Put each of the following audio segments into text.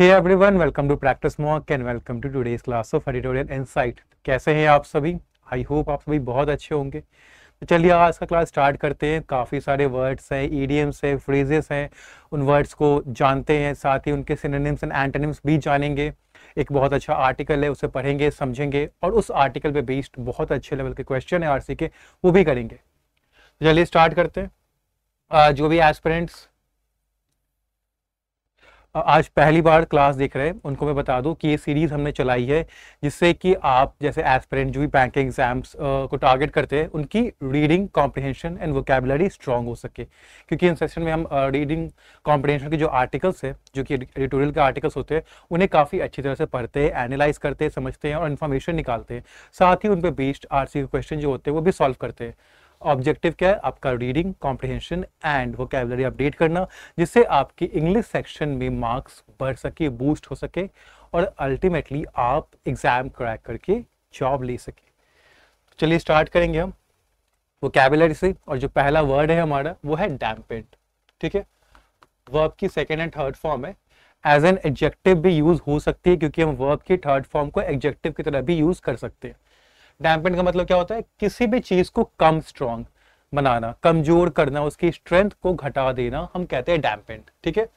Hey everyone, welcome to Practice Mock and welcome to today's class of editorial insight. कैसे हैं आप सभी I hope आप सभी बहुत अच्छे होंगे तो चलिए आज का क्लास स्टार्ट करते हैं काफ़ी सारे वर्ड्स हैं ईडीएम्स हैं फ्रेजेस हैं उन वर्ड्स को जानते हैं साथ ही उनके सिनोनिम्स एंड एंटोनिम्स भी जानेंगे एक बहुत अच्छा आर्टिकल है उसे पढ़ेंगे समझेंगे और उस आर्टिकल पे बेस्ड बहुत अच्छे लेवल के क्वेश्चन है आरसी के वो भी करेंगे तो चलिए स्टार्ट करते हैं जो भी एस्पिरेंट्स आज पहली बार क्लास देख रहे हैं उनको मैं बता दूं कि ये सीरीज़ हमने चलाई है जिससे कि आप जैसे एस्पिरेंट जो भी बैंकिंग एग्जाम्स को टारगेट करते हैं उनकी reading comprehension and vocabulary strong हो सके क्योंकि इन सेशन में हम रीडिंग कॉम्प्रिहेंशन के जो आर्टिकल्स है जो कि एडिटोरियल के आर्टिकल्स होते हैं उन्हें काफ़ी अच्छी तरह से पढ़ते हैं एनालाइज करते हैं समझते हैं और इन्फॉर्मेशन निकालते हैं साथ ही उन पर बेस्ड आर क्वेश्चन जो होते हैं वो भी सॉल्व करते हैं ऑब्जेक्टिव क्या है आपका रीडिंग कॉम्प्रिहेंशन एंड वो अपडेट करना जिससे आपकी इंग्लिश सेक्शन में मार्क्स बढ़ सके बूस्ट हो सके और अल्टीमेटली आप एग्ज़ाम क्रैक करके जॉब ले सके तो चलिए स्टार्ट करेंगे हम कैबलरी से और जो पहला वर्ड है हमारा वो है डैम्पेड ठीक है वर्ब की सेकेंड एंड थर्ड फॉर्म है एज एन एडजेक्टिव भी यूज़ हो सकती है क्योंकि हम वर्ब की थर्ड फॉर्म को एडजेक्टिव की तरह भी यूज़ कर सकते हैं डैम्पन का मतलब क्या होता है किसी भी चीज को कम स्ट्रॉन्ग बनाना कमजोर करना उसकी स्ट्रेंथ को घटा देना हम कहते हैं डैम्पेंट ठीक है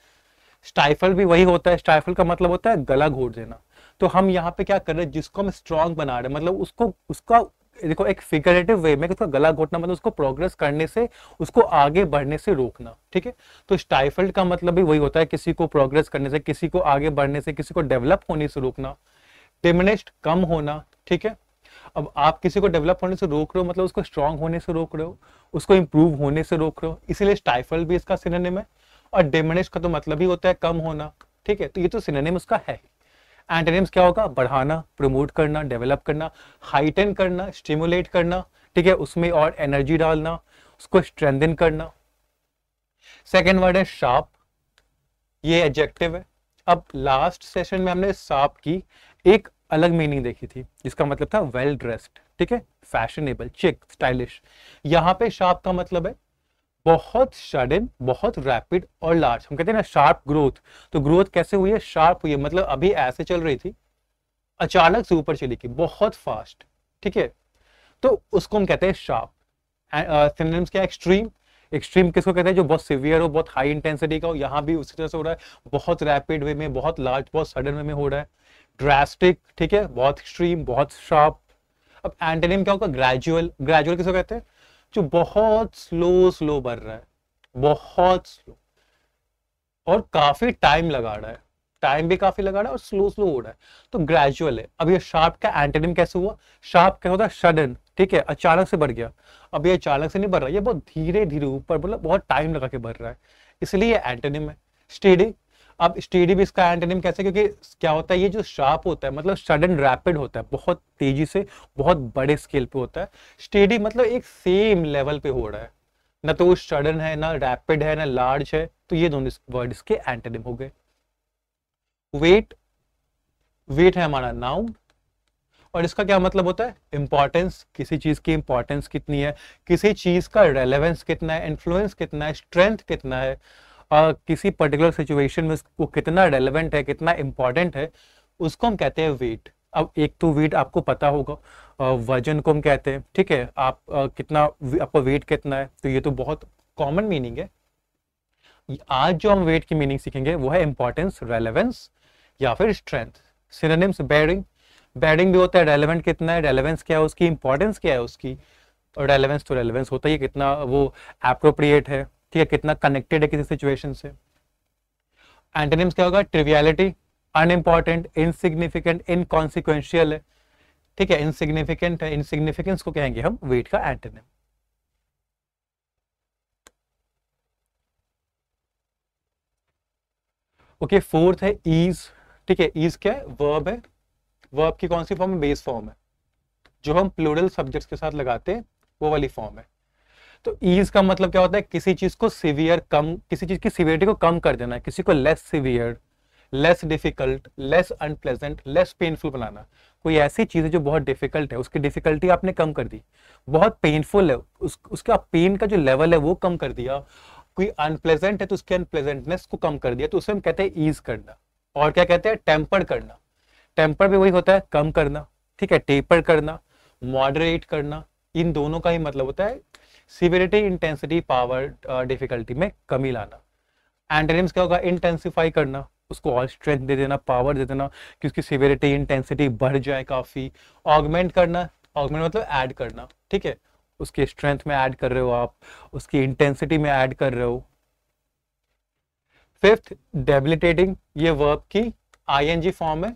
स्टाइफल भी वही होता है स्टाइफल का मतलब होता है गला घोट देना तो हम यहाँ पे क्या कर रहे हैं जिसको हम स्ट्रांग बना रहे हैं मतलब उसको उसका देखो एक फिगरेटिव वे में उसका गला घोटना मतलब उसको प्रोग्रेस करने से उसको आगे बढ़ने से रोकना ठीक है तो स्टाइफल्ड का मतलब भी वही होता है किसी को प्रोग्रेस करने से किसी को आगे बढ़ने से किसी को डेवलप होने से रोकना टिमिनिस्ट कम होना ठीक है अब आप किसी को डेवलप होने से रोक रहे हो मतलब उसको स्ट्रांग होने से रोक रहे हो उसको इम्प्रूव होने से रोक रहे हो इसीलिए स्टाइफल भी इसका सिनेम है और डेमनिश का तो मतलब ही होता है कम होना ठीक है तो ये तो सिनेम उसका है एंटेनिम्स क्या होगा बढ़ाना प्रमोट करना डेवलप करना हाइटन करना स्टिमुलेट करना ठीक है उसमें और एनर्जी डालना उसको स्ट्रेंथन करना सेकेंड वर्ड है शार्प ये एडजेक्टिव है अब लास्ट सेशन में हमने साप की एक अलग मीनिंग देखी थी जिसका मतलब था वेल ड्रेस्ड ठीक है फैशनेबल चिक स्टाइलिश यहाँ पे शार्प का मतलब है बहुत सडन बहुत रैपिड और लार्ज हम कहते हैं ना शार्प ग्रोथ तो ग्रोथ कैसे हुई है शार्प हुई है मतलब अभी ऐसे चल रही थी अचानक से ऊपर चली गई बहुत फास्ट ठीक है तो उसको हम कहते हैं शार्प सिनेम्स uh, क्या एक्सट्रीम एक्सट्रीम किसको कहते हैं जो बहुत सिवियर हो बहुत हाई इंटेंसिटी का हो यहाँ भी उसी तरह से हो रहा है बहुत रैपिड वे में बहुत लार्ज बहुत सडन वे में हो रहा है ड्रास्टिक ठीक है बहुत एक्सट्रीम बहुत शार्प अब एंटेनिम क्या होगा ग्रेजुअल ग्रेजुअल किसको कहते हैं जो बहुत स्लो स्लो बढ़ रहा है बहुत स्लो और काफी टाइम लगा रहा है टाइम भी काफी लगा रहा है और स्लो स्लो हो रहा है तो ग्रेजुअल है अब ये शार्प का एंटेनिम कैसे हुआ शार्प क्या होता है सडन ठीक है अचानक से बढ़ गया अब ये अचानक से नहीं बढ़ रहा है ये बहुत धीरे धीरे ऊपर मतलब बहुत टाइम लगा के बढ़ रहा है इसलिए एंटेनिम है स्टेडी अब स्टेडी भी इसका एंटेनिम कैसे क्योंकि क्या होता है ये जो शार्प होता है मतलब सडन रैपिड होता है बहुत तेजी से बहुत बड़े स्केल पे होता है स्टेडी मतलब एक सेम लेवल पे हो रहा है ना तो वो सडन है ना रैपिड है ना लार्ज है तो ये दोनों वर्ड इसके एंटेनिम हो गए वेट वेट है हमारा नाउन और इसका क्या मतलब होता है इंपॉर्टेंस किसी चीज की इंपॉर्टेंस कितनी है किसी चीज का रेलेवेंस कितना है इन्फ्लुएंस कितना है स्ट्रेंथ कितना है आ, किसी पर्टिकुलर सिचुएशन में वो कितना रेलिवेंट है कितना इम्पॉर्टेंट है उसको हम कहते हैं वेट अब एक तो वेट आपको पता होगा वजन को हम कहते हैं ठीक है आप आ, कितना आपका वेट कितना है तो ये तो बहुत कॉमन मीनिंग है आज जो हम वेट की मीनिंग सीखेंगे वो है इंपॉर्टेंस रेलिवेंस या फिर स्ट्रेंथ सिनोनिम्स बैडिंग बैडिंग भी होता है रेलिवेंट कितना है रेलिवेंस क्या है उसकी इंपॉर्टेंस क्या है उसकी और रेलिवेंस तो रेलिवेंस होता ही कितना वो अप्रोप्रिएट है ठीक है कितना कनेक्टेड है किसी सिचुएशन से एंटेनिम्स क्या होगा ट्रिवियलिटी अनइम्पॉर्टेंट इनसिग्निफिकेंट इनकॉन्सिक्वेंशियल है ठीक है इनसिग्निफिकेंट है इनसिग्निफिकेंस को कहेंगे हम वेट का एंटेनिम ओके फोर्थ है ईज ठीक है ईज क्या है वर्ब है वर्ब की कौन सी फॉर्म है बेस फॉर्म है जो हम प्लूरल सब्जेक्ट्स के साथ लगाते हैं वो वाली फॉर्म है तो ईज का मतलब क्या होता है किसी चीज को सिवियर कम किसी चीज की सिवियरिटी को कम कर देना किसी को less severe less difficult less unpleasant less painful बनाना कोई ऐसी चीज है जो बहुत डिफिकल्ट है उसकी डिफिकल्टी आपने कम कर दी बहुत पेनफुल है उस, उसका पेन का जो लेवल है वो कम कर दिया कोई अनप्लेजेंट है तो उसकी अनप्लेजेंटनेस को कम कर दिया तो उसे हम कहते हैं ईज करना और क्या कहते हैं टेम्पर करना टेम्पर भी वही होता है कम करना ठीक है टेपर करना मॉडरेट करना इन दोनों का ही मतलब होता है सिविलिटी इंटेंसिटी पावर डिफिकल्टी में कमी लाना एंटेनिम्स क्या होगा इंटेंसिफाई करना उसको और स्ट्रेंथ दे देना पावर दे देना कि उसकी सिविलिटी इंटेंसिटी बढ़ जाए काफ़ी ऑगमेंट करना ऑगमेंट मतलब ऐड करना ठीक है उसकी स्ट्रेंथ में ऐड कर रहे हो आप उसकी इंटेंसिटी में ऐड कर रहे हो फिफ्थ डेबिलिटेटिंग ये वर्ब की आईएनजी फॉर्म है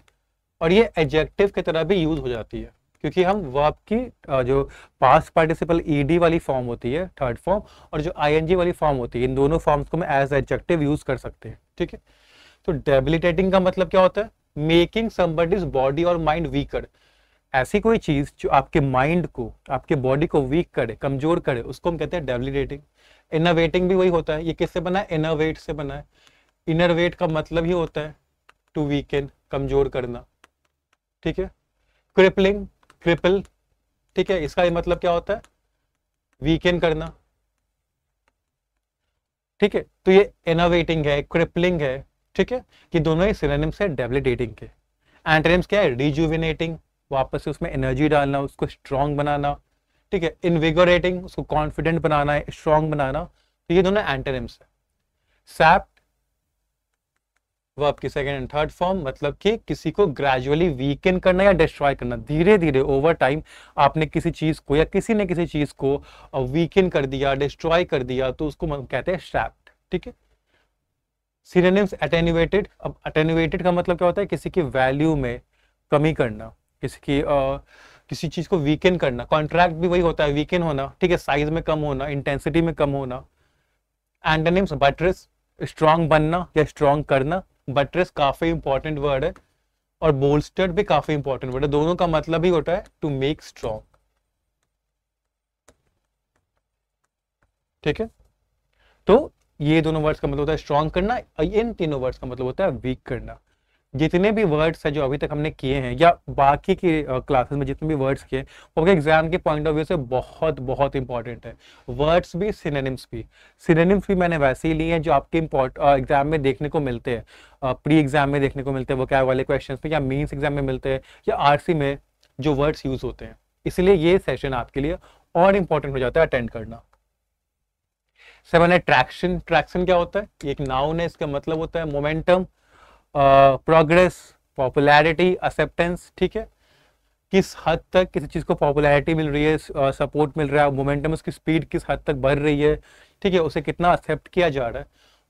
और ये एडजेक्टिव की तरह भी यूज हो जाती है क्योंकि हम वर्ब की जो पास्ट पार्टिसिपल ईडी वाली फॉर्म होती है थर्ड फॉर्म और जो आईएनजी वाली फॉर्म होती है इन दोनों फॉर्म्स को हम एज एडजेक्टिव यूज कर सकते हैं ठीक है तो डेबिलिटेटिंग का मतलब क्या होता है मेकिंग समबडीज बॉडी और माइंड वीकर ऐसी कोई चीज जो आपके माइंड को आपके बॉडी को वीक करे कमजोर करे उसको हम कहते हैं डेबिलिटेटिंग इनोवेटिंग भी वही होता है ये किससे बना है इनोवेट से बना है इनरवेट का मतलब ही होता है टू वीकेन कमजोर करना ठीक है क्रिपलिंग क्रिपल ठीक है इसका मतलब क्या होता है वीकेंड करना ठीक है तो ये इनोवेटिंग है क्रिपलिंग है ठीक है कि दोनों ही सिनेनिम्स है डेबिलिटेटिंग के एंटेम्स क्या है रिजुविनेटिंग वापस से उसमें एनर्जी डालना उसको स्ट्रांग बनाना ठीक है इनविगोरेटिंग उसको कॉन्फिडेंट बनाना है स्ट्रांग बनाना तो ये दोनों एंटेम्स है सैप वो आपकी सेकेंड एंड थर्ड फॉर्म मतलब कि किसी को ग्रेजुअली वीकेंड करना या डिस्ट्रॉय करना धीरे धीरे ओवर टाइम आपने किसी चीज़ को या किसी ने किसी चीज़ को वीकेंड कर दिया डिस्ट्रॉय कर दिया तो उसको कहते हैं श्रैप्ड ठीक है सीरेनिम्स अटेन्यूएटेड अब अटेन्यूएटेड का मतलब क्या होता है किसी की वैल्यू में कमी करना किसी की आ, किसी चीज़ को वीकेंड करना कॉन्ट्रैक्ट भी वही होता है वीकेंड होना ठीक है साइज में कम होना इंटेंसिटी में कम होना एंटनिम्स बटरस स्ट्रांग बनना या स्ट्रांग करना बट्रेस काफी इंपॉर्टेंट वर्ड है और बोलस्टर्ड भी काफी इंपॉर्टेंट वर्ड है दोनों का मतलब ही होता है टू मेक स्ट्रॉन्ग ठीक है तो ये दोनों वर्ड्स का मतलब होता है स्ट्रॉन्ग करना इन तीनों वर्ड्स का मतलब होता है वीक करना जितने भी वर्ड्स है जो अभी तक हमने किए हैं या बाकी की क्लासेस में जितने भी वर्ड्स किए वो एग्जाम के पॉइंट ऑफ व्यू से बहुत बहुत इंपॉर्टेंट है वर्ड्स भी सिनेनिम्स भी सिनेनिम्स भी मैंने वैसे ही लिए हैं जो आपके एग्जाम में देखने को मिलते हैं प्री एग्जाम में देखने को मिलते हैं वो क्या वाले क्वेश्चन में या मीन्स एग्जाम में मिलते हैं या आर में जो वर्ड्स यूज होते हैं इसलिए ये सेशन आपके लिए और इम्पोर्टेंट हो जाता है अटेंड करना सेवन है ट्रैक्शन ट्रैक्शन क्या होता है एक नाउन है इसका मतलब होता है मोमेंटम प्रोग्रेस पॉपुलैरिटी एक्सेप्टेंस ठीक है किस हद तक किसी चीज़ को पॉपुलैरिटी मिल रही है सपोर्ट मिल रहा है मोमेंटम उसकी स्पीड किस हद तक बढ़ रही है ठीक है उसे कितना एक्सेप्ट किया जा रहा है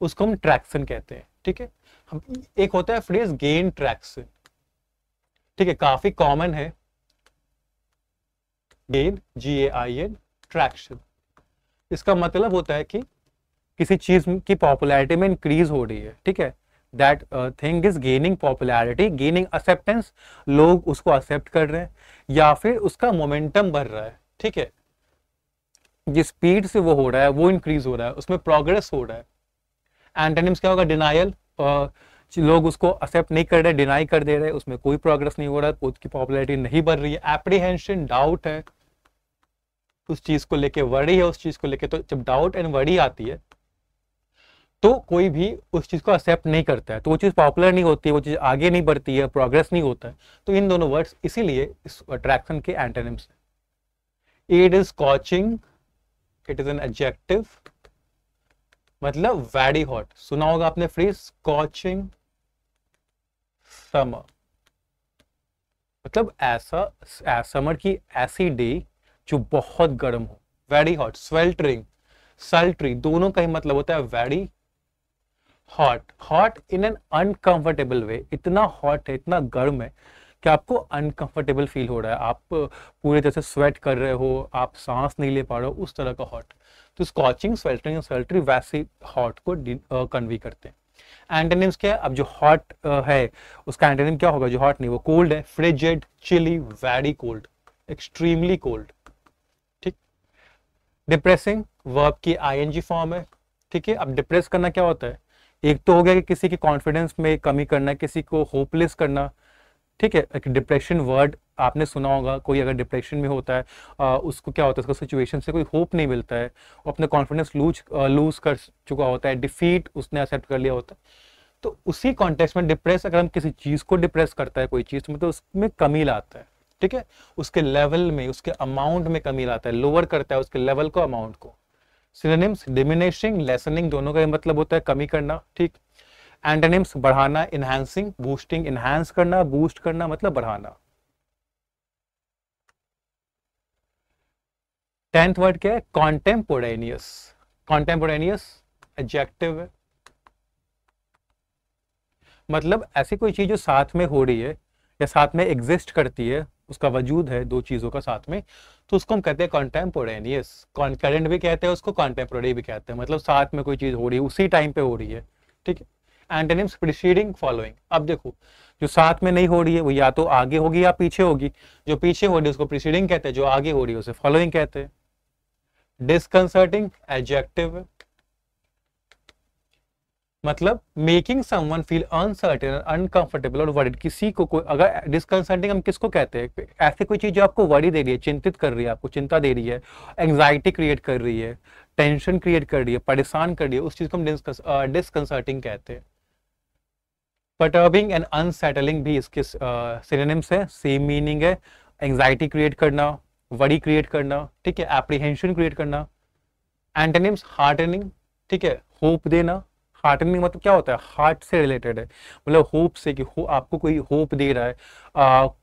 उसको हम ट्रैक्शन कहते हैं ठीक है हम एक होता है फ्रेज गेन ट्रैक्शन ठीक है काफी कॉमन है gain G A I N traction इसका मतलब होता है कि किसी चीज की पॉपुलैरिटी में इंक्रीज हो रही है ठीक है that thing is gaining popularity gaining acceptance लोग उसको एक्सेप्ट कर रहे हैं या फिर उसका मोमेंटम बढ़ रहा है ठीक है जिस स्पीड से वो हो रहा है वो इंक्रीज हो रहा है उसमें प्रोग्रेस हो रहा है एंटेनिम्स क्या होगा डिनाइल uh, लोग उसको एक्सेप्ट नहीं कर रहे डिनाई कर दे रहे उसमें कोई प्रोग्रेस नहीं हो रहा उसकी पॉपुलैरिटी नहीं बढ़ रही है एप्रीहेंशन डाउट है उस चीज को लेके वरी है उस चीज को लेके तो जब डाउट एंड वरी आती है तो कोई भी उस चीज़ को एक्सेप्ट नहीं करता है तो वो चीज़ पॉपुलर नहीं होती है वो चीज़ आगे नहीं बढ़ती है प्रोग्रेस नहीं होता है तो इन दोनों वर्ड्स इसीलिए इस अट्रैक्शन के एंटेनिम्स है eighth is scorching it is an adjective मतलब वेरी हॉट सुना होगा आपने फ्रेज स्कॉचिंग समर मतलब ऐसा समर की ऐसी डे जो बहुत गर्म हो वेरी हॉट स्वेल्टरिंग सल्ट्री दोनों का ही मतलब होता है very hot hot in an uncomfortable way इतना हॉट है इतना गर्म है कि आपको अनकंफर्टेबल फील हो रहा है आप पूरे तरह से स्वेट कर रहे हो आप सांस नहीं ले पा रहे हो उस तरह का हॉट तो स्कॉचिंग स्वेल्टरिंग स्वेल्टरी वैसे हॉट को कन्वे करते हैं एंटेनिम्स क्या है अब जो हॉट है उसका एंटेनिम क्या होगा जो हॉट नहीं वो कोल्ड है frigid chilly very cold extremely cold ठीक डिप्रेसिंग वर्ब की आईएनजी फॉर्म है ठीक है अब डिप्रेस करना क्या होता है एक तो हो गया कि किसी की कॉन्फिडेंस में कमी करना किसी को होपलेस करना ठीक है एक डिप्रेशन वर्ड आपने सुना होगा कोई अगर डिप्रेशन में होता है आ, उसको क्या होता है उसका सिचुएशन से कोई होप नहीं मिलता है वो अपना कॉन्फिडेंस लूज लूज कर चुका होता है डिफीट उसने एक्सेप्ट कर लिया होता है तो उसी कॉन्टेक्स्ट में डिप्रेस अगर हम किसी चीज़ को डिप्रेस करता है कोई चीज़ तो मतलब उसमें कमी लाता है ठीक है उसके लेवल में उसके अमाउंट में कमी लाता है लोअर करता है उसके लेवल को अमाउंट को सिनोनिम्स डिमिनिशिंग लेसनिंग दोनों का मतलब होता है कमी करना ठीक एंटोनिम्स बढ़ाना इनहेंसिंग बूस्टिंग इनहेंस करना बूस्ट करना मतलब बढ़ाना टेंथ वर्ड क्या है कॉन्टेम्पोरेनियस कॉन्टेम्पोरेनियस एडजेक्टिव मतलब ऐसी कोई चीज जो साथ में हो रही है या साथ में एग्जिस्ट करती है उसका वजूद है दो चीजों का साथ में तो उसको हम कहते हैं कॉन्टेम्पोरेनियस कॉन्करेंट भी कहते हैं उसको कॉन्टेम्पोरेरी भी कहते हैं मतलब साथ में कोई चीज़ हो रही है उसी टाइम पे हो रही है ठीक है एंटेनिम्स प्रिसीडिंग फॉलोइंग अब देखो जो साथ में नहीं हो रही है वो या तो आगे होगी या पीछे होगी जो पीछे हो रही है उसको प्रिसीडिंग कहते हैं जो आगे हो रही है उसे फॉलोइंग कहते हैं डिसकंसर्टिंग एडजेक्टिव मतलब making someone feel uncertain uncomfortable और वर्ड किसी को कोई अगर डिसकंसर्टिंग हम किसको कहते हैं ऐसे कोई चीज़ जो आपको वरी दे रही है चिंतित कर रही है आपको चिंता दे रही है एंग्जाइटी क्रिएट कर रही है टेंशन क्रिएट कर रही है परेशान कर रही है उस चीज़ को हम डिसकंसर्टिंग कहते हैं पटर्बिंग एंड अनसेटलिंग भी इसके सिनेम्स है सेम मीनिंग है एंग्जाइटी क्रिएट करना वरी क्रिएट करना ठीक है एप्रीहेंशन क्रिएट करना एंटेनिम्स हार्टनिंग ठीक है होप देना हार्टनिंग मतलब क्या होता है हार्ट से रिलेटेड है मतलब होप से कि हो आपको कोई होप दे रहा है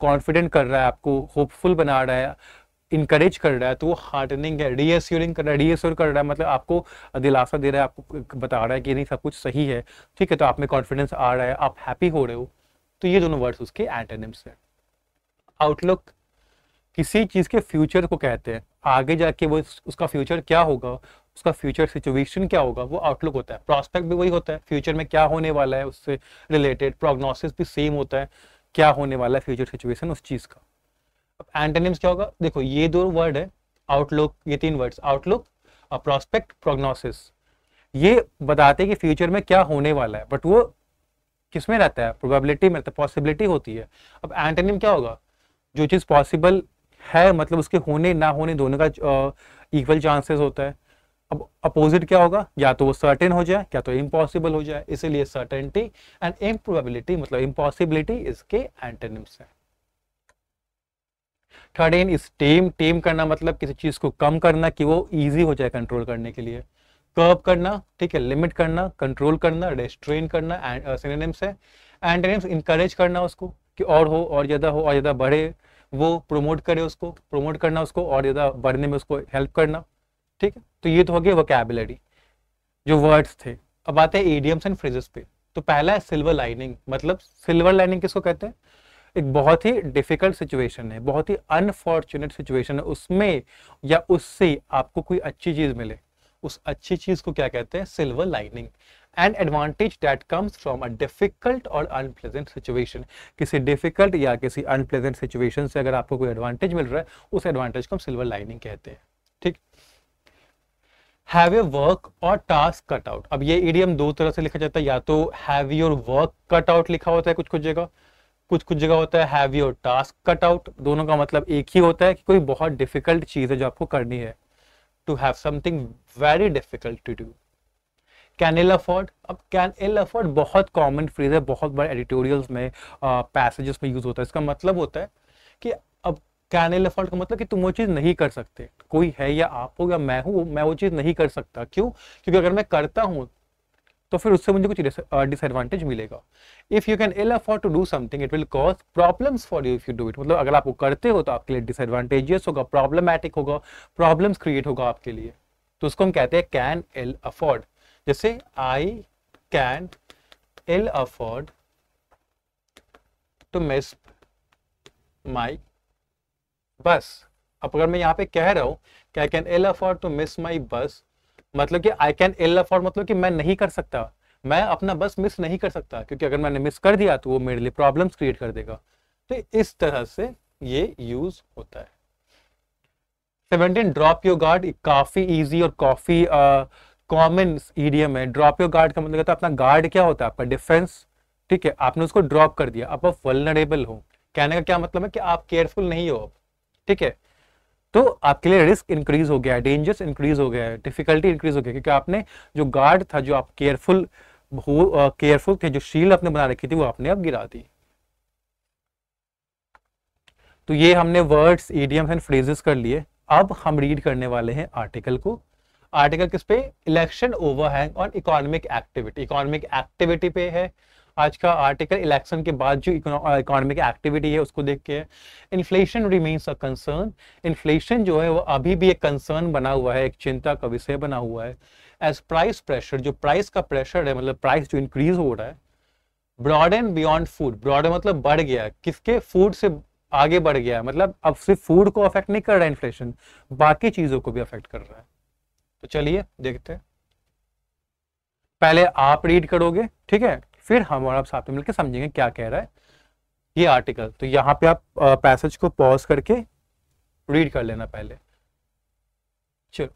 कॉन्फिडेंट कर रहा है आपको होपफुल बना रहा है इनकरेज कर रहा है तो वो हार्टनिंग है रीएस्योरिंग कर रहा है रीएस्योर कर रहा है मतलब आपको दिलासा दे रहा है आपको बता रहा है कि नहीं सब कुछ सही है ठीक है तो आप में कॉन्फिडेंस आ रहा है आप हैप्पी हो रहे हो तो ये दोनों वर्ड्स उसके एंटेनिम्स हैं आउटलुक किसी चीज़ के फ्यूचर को कहते हैं आगे जाके वो उसका फ्यूचर क्या होगा उसका फ्यूचर सिचुएशन क्या होगा वो आउटलुक होता है प्रॉस्पेक्ट भी वही होता है फ्यूचर में क्या होने वाला है उससे रिलेटेड प्रोग्नोसिस भी सेम होता है क्या होने वाला है फ्यूचर सिचुएशन उस चीज़ का अब एंटेनिम्स क्या होगा देखो ये दो वर्ड है आउटलुक ये तीन वर्ड्स आउटलुक और प्रॉस्पेक्ट प्रोग्नोसिस ये बताते हैं कि फ्यूचर में क्या होने वाला है बट वो किस में रहता है प्रोबेबिलिटी में रहता है पॉसिबिलिटी होती है अब एंटेनिम क्या होगा जो चीज़ पॉसिबल है मतलब उसके होने ना होने दोनों का इक्वल चांसेस होता है अब अपोजिट क्या होगा या तो वो सर्टेन हो जाए या तो इम्पॉसिबल हो जाए इसीलिए सर्टेनिटी एंड इम्प्रोबेबिलिटी मतलब इम्पॉसिबिलिटी इसके एंटेनिम्स है third one is tame tame करना मतलब किसी चीज को कम करना कि वो इजी हो जाए कंट्रोल करने के लिए कर्व करना ठीक है लिमिट करना कंट्रोल करना रेस्ट्रेन करना एंड सिनेम्स है एंटेनिम्स इंकरेज करना उसको कि और हो और ज़्यादा हो और ज़्यादा बढ़े वो प्रोमोट करे उसको प्रोमोट करना उसको और ज़्यादा बढ़ने में उसको हेल्प करना ठीक है तो ये तो हो गया वोकेबिलिटी जो वर्ड्स थे अब आते हैं एडियम्स एंड फ्रेजेस पे तो पहला है सिल्वर लाइनिंग मतलब सिल्वर लाइनिंग किसको कहते हैं एक बहुत ही डिफिकल्ट सिचुएशन है बहुत ही अनफॉर्चुनेट सिचुएशन है उसमें या उससे आपको कोई अच्छी चीज मिले उस अच्छी चीज को क्या कहते हैं silver lining and advantage that comes from a difficult or unpleasant situation किसी डिफिकल्ट या किसी अनप्लेजेंट सिचुएशन से अगर आपको कोई एडवांटेज मिल रहा है उस एडवांटेज को हम सिल्वर लाइनिंग कहते हैं ठीक have a work or task cut out अब ये ईडीएम दो तरह से लिखा जाता है या तो have your work cut out लिखा होता है कुछ कुछ जगह कुछ कुछ जगह होता है have your task cut out दोनों का मतलब एक ही होता है कि कोई बहुत डिफिकल्ट चीज है जो आपको करनी है to have something very difficult to do can ill afford अब कैन इल अफोर्ड बहुत कॉमन फ्रीज है बहुत बड़े एडिटोरियल्स में पैसेजेस में यूज होता है इसका मतलब होता है कि कैनल फॉल्ट का मतलब कि तुम वो चीज़ नहीं कर सकते कोई है या आप हो या मैं हूँ मैं वो चीज़ नहीं कर सकता क्यों क्योंकि अगर मैं करता हूँ तो फिर उससे मुझे कुछ डिसएडवांटेज मिलेगा if you can ill afford to do something it will cause problems for you if you do it मतलब अगर आप वो करते हो तो आपके लिए डिसएडवांटेजियस होगा प्रॉब्लमैटिक होगा प्रॉब्लम्स क्रिएट होगा आपके लिए तो उसको हम कहते हैं कैन एल अफोर्ड जैसे I can ill afford to miss my bus अब अगर मैं यहाँ पे कह रहा हूँ कि I can ill afford to miss my bus मतलब कि आई कैन एल अफोर्ड मतलब कि मैं नहीं कर सकता मैं अपना बस मिस नहीं कर सकता क्योंकि अगर मैंने मिस कर दिया तो वो मेरे लिए प्रॉब्लम्स क्रिएट कर देगा तो इस तरह से ये यूज होता है सेवनटीन ड्रॉप योर गार्ड काफी ईजी और काफी कॉमन ईडियम है ड्रॉप योर गार्ड का मतलब कहता है अपना गार्ड क्या होता है आपका डिफेंस ठीक है आपने उसको ड्रॉप कर दिया अब आप वलनरेबल हो कहने का क्या मतलब है कि आप केयरफुल नहीं हो अब ठीक है तो आपके लिए रिस्क इंक्रीज हो गया है डेंजर्स इंक्रीज हो गया है डिफिकल्टी इंक्रीज हो गया क्योंकि आपने जो गार्ड था जो आप केयरफुल केयरफुल थे जो शील आपने बना रखी थी वो आपने अब गिरा दी तो ये हमने वर्ड्स ईडियम्स एंड फ्रेजेस कर लिए अब हम रीड करने वाले हैं आर्टिकल को आर्टिकल किस पे election overhang on economic activity economic activity पे है आज का आर्टिकल इलेक्शन के बाद जो इकोनॉमिक एक्टिविटी है उसको देख के inflation remains a concern inflation जो है वो अभी भी एक कंसर्न बना हुआ है एक चिंता का विषय बना हुआ है एज प्राइस प्रेशर जो प्राइस का प्रेशर है मतलब प्राइस जो इंक्रीज हो रहा है broad and beyond food broad मतलब बढ़ गया किसके फूड से आगे बढ़ गया मतलब अब सिर्फ फूड को अफेक्ट नहीं कर रहा है इन्फ्लेशन बाकी चीजों को भी अफेक्ट कर रहा है तो चलिए देखते हैं पहले आप रीड करोगे ठीक है फिर हम और आप साथ में मिलकर समझेंगे क्या कह रहा है ये आर्टिकल तो यहाँ पे आप पैसेज को पॉज करके रीड कर लेना पहले चलो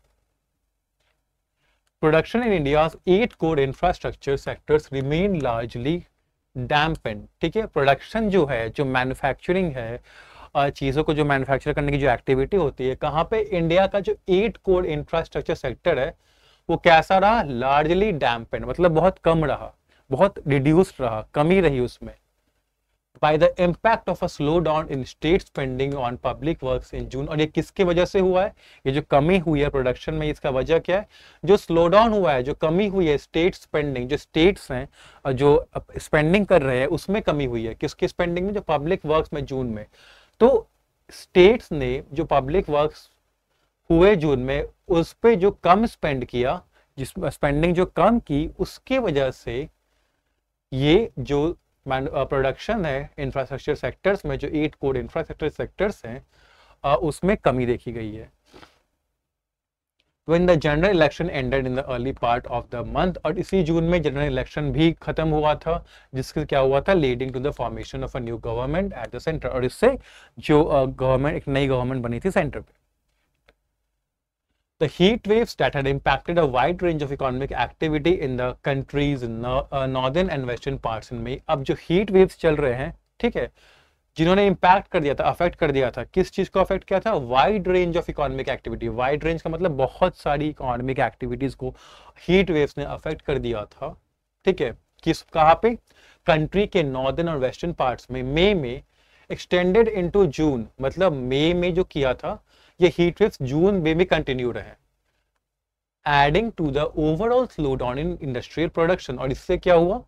production in India at core infrastructure sectors remain largely dampened. ठीक है प्रोडक्शन जो है जो मैन्युफैक्चरिंग है चीज़ों को जो मैन्युफैक्चर करने की जो एक्टिविटी होती है कहाँ पे इंडिया का जो एट कोर इंफ्रास्ट्रक्चर सेक्टर है वो कैसा रहा लार्जली डैम्पेंड मतलब बहुत कम रहा बहुत रिड्यूस्ड रहा कमी रही उसमें by the impact of a slow down in state spending on public work in June और ये किसके वजह से हुआ है ये जो कमी हुई है प्रोडक्शन में इसका वजह क्या है जो स्लो डाउन हुआ है जो कमी हुई है स्टेट स्पेंडिंग जो स्टेट्स हैं जो स्पेंडिंग कर रहे हैं उसमें कमी हुई है किसके स्पेंडिंग में जो पब्लिक वर्क में जून में तो स्टेट्स ने जो पब्लिक वर्क हुए जून में उस पर जो कम स्पेंड किया जिस स्पेंडिंग जो कम की उसके वजह से ये जो प्रोडक्शन है इंफ्रास्ट्रक्चर सेक्टर्स में जो एट कोड इंफ्रास्ट्रक्चर सेक्टर्स हैं उसमें कमी देखी गई है when the general election ended in the early part of the month और इसी जून में जनरल इलेक्शन भी खत्म हुआ था जिसके क्या हुआ था leading to the formation of a new government at the centre और इससे जो गवर्नमेंट uh, एक नई गवर्नमेंट बनी थी सेंटर पे The heat waves that had impacted a wide range of economic activity in the country's uh, northern and western parts in May. अब जो heat waves चल रहे हैं ठीक है जिन्होंने इम्पैक्ट कर दिया था अफेक्ट कर दिया था किस चीज़ को अफेक्ट किया था wide range of economic activity wide range का मतलब बहुत सारी इकोनॉमिक एक्टिविटीज़ को हीट वेव्स ने अफेक्ट कर दिया था ठीक है किस कहाँ पे कंट्री के नॉर्दर्न और वेस्टर्न पार्ट्स में मई में एक्सटेंडेड इनटू जून मतलब मई में जो किया था ये हीट वेव्स जून में भी कंटिन्यू रहे adding to the overall slow down in industrial production और इससे क्या हुआ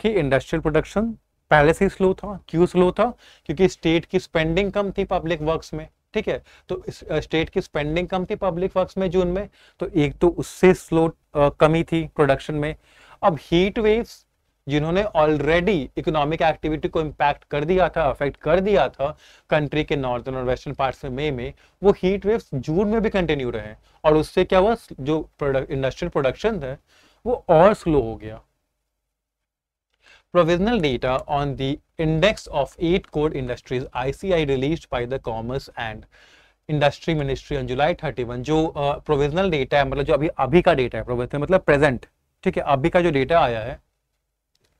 कि इंडस्ट्रियल प्रोडक्शन पहले से ही स्लो था क्यों स्लो था क्योंकि स्टेट की स्पेंडिंग कम थी पब्लिक वर्क्स में ठीक है तो स्टेट की स्पेंडिंग कम थी पब्लिक वर्क्स में जून में तो एक तो उससे स्लो कमी थी प्रोडक्शन में अब हीट वेव्स जिन्होंने ऑलरेडी इकोनॉमिक एक्टिविटी को इम्पैक्ट कर दिया था अफेक्ट कर दिया था कंट्री के नॉर्थन और वेस्टर्न पार्ट्स में मई में वो हीट वेव जून में भी कंटिन्यू रहे और उससे क्या हुआ जो इंडस्ट्रियल प्रोडक्शन है वो और स्लो हो गया provisional data on the index of eight core industries ICI released by the Commerce and Industry Ministry on July 31 जो प्रोविजनल uh, डेटा है मतलब जो अभी अभी का डेटा है मतलब प्रेजेंट ठीक है अभी का जो डेटा आया है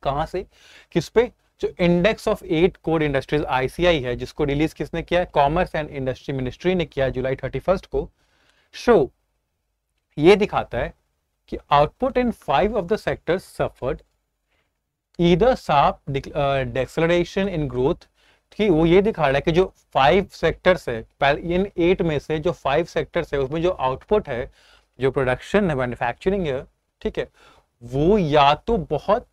कहाँ से किस पे जो index of eight core industries ICI है जिसको रिलीज किसने किया है कॉमर्स एंड इंडस्ट्री मिनिस्ट्री ने किया जुलाई थर्टी फर्स्ट को शो ये दिखाता है कि output in five of the sectors suffered either sharp deceleration in growth कि वो ये दिखा रहा है कि जो फाइव सेक्टर्स है इन एट में से जो फाइव सेक्टर्स है उसमें जो आउटपुट है जो प्रोडक्शन है मैन्युफैक्चरिंग है ठीक है वो या तो बहुत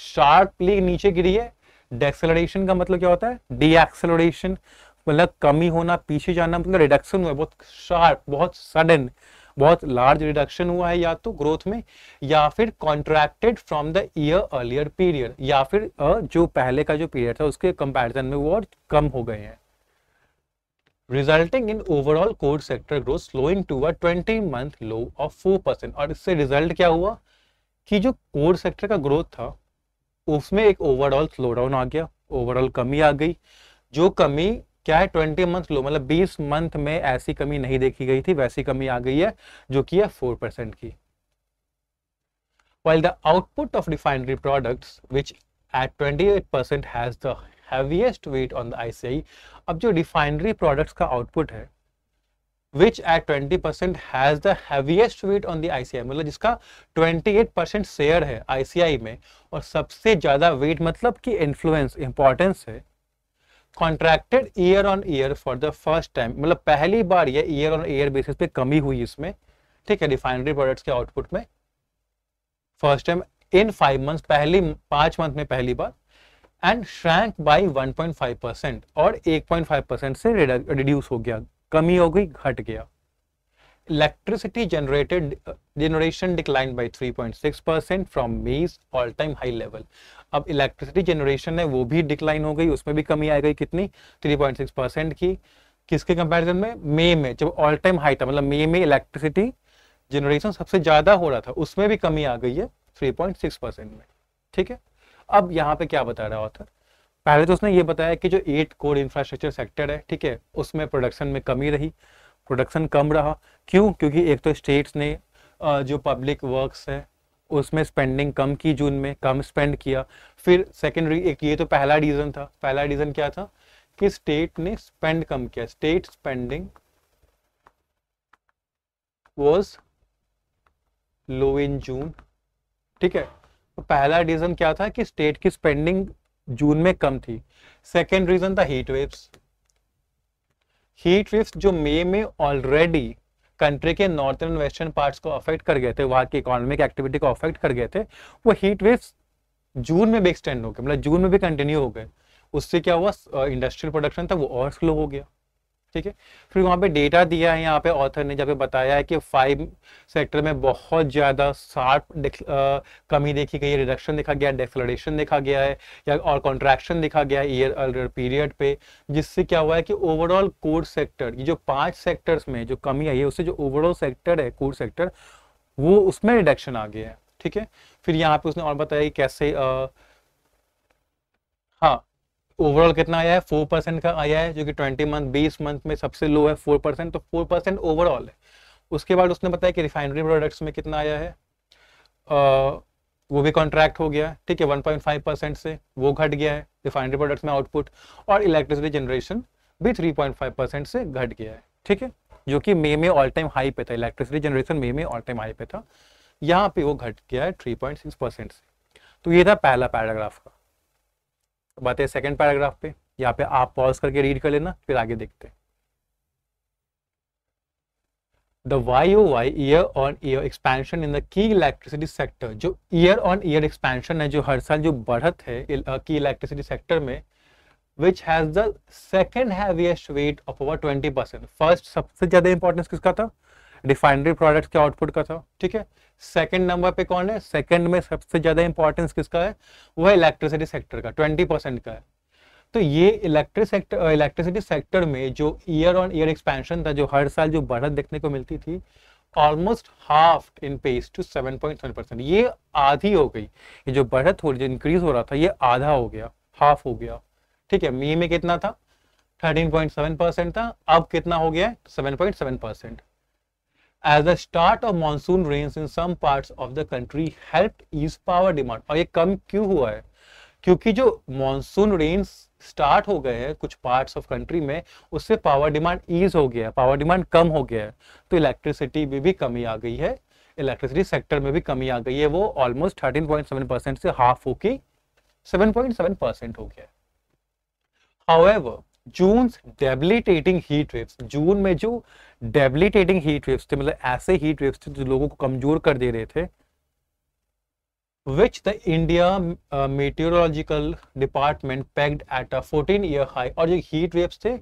शार्पली नीचे गिरी है डेक्सेलरेशन का मतलब क्या होता है डीएक्सेलरेशन मतलब कमी होना पीछे जाना मतलब रिडक्शन हुआ है बहुत शार्प बहुत सडन बहुत लार्ज रिडक्शन हुआ है या तो ग्रोथ में या फिर contracted from the year earlier period या फिर जो पहले का जो पीरियड था उसके कंपैरिजन में वो और कम हो गए हैं resulting in overall core sector growth slowing to a 20 month low of 4% और इससे रिजल्ट क्या हुआ कि जो कोर सेक्टर का ग्रोथ था उसमें एक ओवरऑल स्लो डाउन आ गया ओवरऑल कमी आ गई जो कमी क्या है ट्वेंटी मंथ लो मतलब बीस मंथ में ऐसी कमी नहीं देखी गई थी वैसी कमी आ गई है जो कि है फोर परसेंट की well the output of refinery product which at twenty eight percent has weight on the ICI अब जो रिफाइनरी प्रोडक्ट का आउटपुट है which at 20% has the heaviest weight on the ICI मतलब जिसका ट्वेंटी एट परसेंट शेयर है ICI में और सबसे ज़्यादा वेट मतलब कि इन्फ्लुएंस इंपॉर्टेंस है contracted year on year for the first time मतलब पहली बार ये ईयर ऑन ईयर बेसिस पे कमी हुई इसमें ठीक है रिफाइनरी प्रोडक्ट्स के आउटपुट में first time in five month पहली पांच मंथ में पहली बार and shrank by one point five percent और एक पॉइंट फाइव परसेंट से रिड्यूस हो गया कमी हो गई घट गया electricity generated generation decline by 3.6 percent from May's all time high level अब इलेक्ट्रिसिटी जनरेशन है वो भी डिक्लाइन हो गई उसमें भी कमी आ गई कितनी 3.6 परसेंट की किसके कंपैरिजन में मे में जब ऑल टाइम हाई था मतलब मे में इलेक्ट्रिसिटी जनरेशन सबसे ज्यादा हो रहा था उसमें भी कमी आ गई है थ्री परसेंट में ठीक है अब यहाँ पे क्या बता रहा है ऑथर पहले तो उसने ये बताया कि जो एट कोर इंफ्रास्ट्रक्चर सेक्टर है ठीक है उसमें प्रोडक्शन में कमी रही प्रोडक्शन कम रहा क्यों क्योंकि एक तो स्टेट्स ने जो पब्लिक वर्क्स है उसमें स्पेंडिंग कम की जून में कम स्पेंड किया फिर सेकेंडरी एक ये तो पहला रीज़न था पहला रीज़न क्या था कि स्टेट ने स्पेंड कम किया state spending was low in June ठीक है तो पहला रीज़न क्या था कि स्टेट की स्पेंडिंग जून में कम थी सेकेंड रीजन था हीट वेव्स हीट वेव्स जो मई में ऑलरेडी कंट्री के नॉर्थ एंड वेस्टर्न पार्ट्स को अफेक्ट कर गए थे वहां की इकोनॉमिक एक्टिविटी को अफेक्ट कर गए थे वो हीट वेव्स जून में भी एक्सटेंड हो गए मतलब जून में भी कंटिन्यू हो गए उससे क्या हुआ इंडस्ट्रियल प्रोडक्शन था वो और स्लो हो गया ठीक है फिर वहां पे डेटा दिया है यहाँ पे ऑथर ने जहाँ पे बताया है कि फाइव सेक्टर में बहुत ज़्यादा शार्प कमी देखी गई है रिडक्शन देखा गया डेफलोडेशन देखा गया है या और कॉन्ट्रैक्शन देखा गया है ईयर पीरियड पे जिससे क्या हुआ है कि ओवरऑल कोर सेक्टर ये जो पांच सेक्टर्स में जो कमी आई है उससे जो ओवरऑल सेक्टर है कोर सेक्टर वो उसमें रिडक्शन आ गया है ठीक है फिर यहाँ पे उसने और बताया कि कैसे आ, हाँ ओवरऑल कितना आया है फोर परसेंट का आया है जो कि ट्वेंटी मंथ बीस मंथ में सबसे लो है फोर परसेंट तो फोर परसेंट ओवरऑल है उसके बाद उसने बताया कि रिफाइनरी प्रोडक्ट्स में कितना आया है आ, वो भी कॉन्ट्रैक्ट हो गया ठीक है वन पॉइंट फाइव परसेंट से वो घट गया है रिफाइनरी प्रोडक्ट्स में आउटपुट और इलेक्ट्रिसिटी जनरेशन भी थ्री पॉइंट फाइव परसेंट से घट गया है ठीक है जो कि मे में ऑल टाइम हाई पे था इलेक्ट्रिसिटी जनरेशन मे में ऑल टाइम हाई पे था यहाँ पे वो घट गया है थ्री पॉइंट सिक्स परसेंट से तो ये था पहला पैराग्राफ का बात है सेकेंड पैराग्राफ पे यहाँ पे आप पॉज करके रीड कर लेना फिर आगे देखते हैं the YOY year on year expansion in the key electricity sector जो year on year expansion है जो हर साल जो बढ़त है key electricity sector में which has the second heaviest weight of over 20 percent first सबसे ज्यादा importance किसका था रिफाइनरी प्रोडक्ट्स के आउटपुट का था ठीक है सेकंड नंबर पे कौन है सेकंड में सबसे ज़्यादा इंपॉर्टेंस किसका है वह इलेक्ट्रिसिटी सेक्टर का ट्वेंटी परसेंट का है तो ये इलेक्ट्रिक सेक्टर इलेक्ट्रिसिटी सेक्टर में जो ईयर ऑन ईयर एक्सपेंशन था जो हर साल जो बढ़त देखने को मिलती थी almost half in pace to seven point seven percent ये आधी हो गई ये जो बढ़त हो रही जो इंक्रीज हो रहा था ये आधा हो गया हाफ हो गया ठीक है मे में कितना था सेवन परसेंट था अब कितना हो गया seven point seven percent as the start of monsoon rains इन some parts of the country helped ease power demand और ये कम क्यों हुआ है क्योंकि जो मानसून rains स्टार्ट हो गए हैं कुछ पार्ट्स ऑफ कंट्री में उससे पावर डिमांड ईज हो गया है पावर डिमांड कम हो गया है तो इलेक्ट्रिसिटी में भी कमी आ गई है इलेक्ट्रिसिटी सेक्टर में भी कमी आ गई है वो almost thirteen point seven percent से हाफ होके सेवन परसेंट हो गया है however June debilitating heat waves जून में जो डेबिलिटेटिंग हीट वेव्स थे मतलब ऐसे हीट वेव्स थे जो लोगों को कमजोर कर दे रहे थे which the India meteorological department peaked at a 14 year high और जो हीट वेव्स थे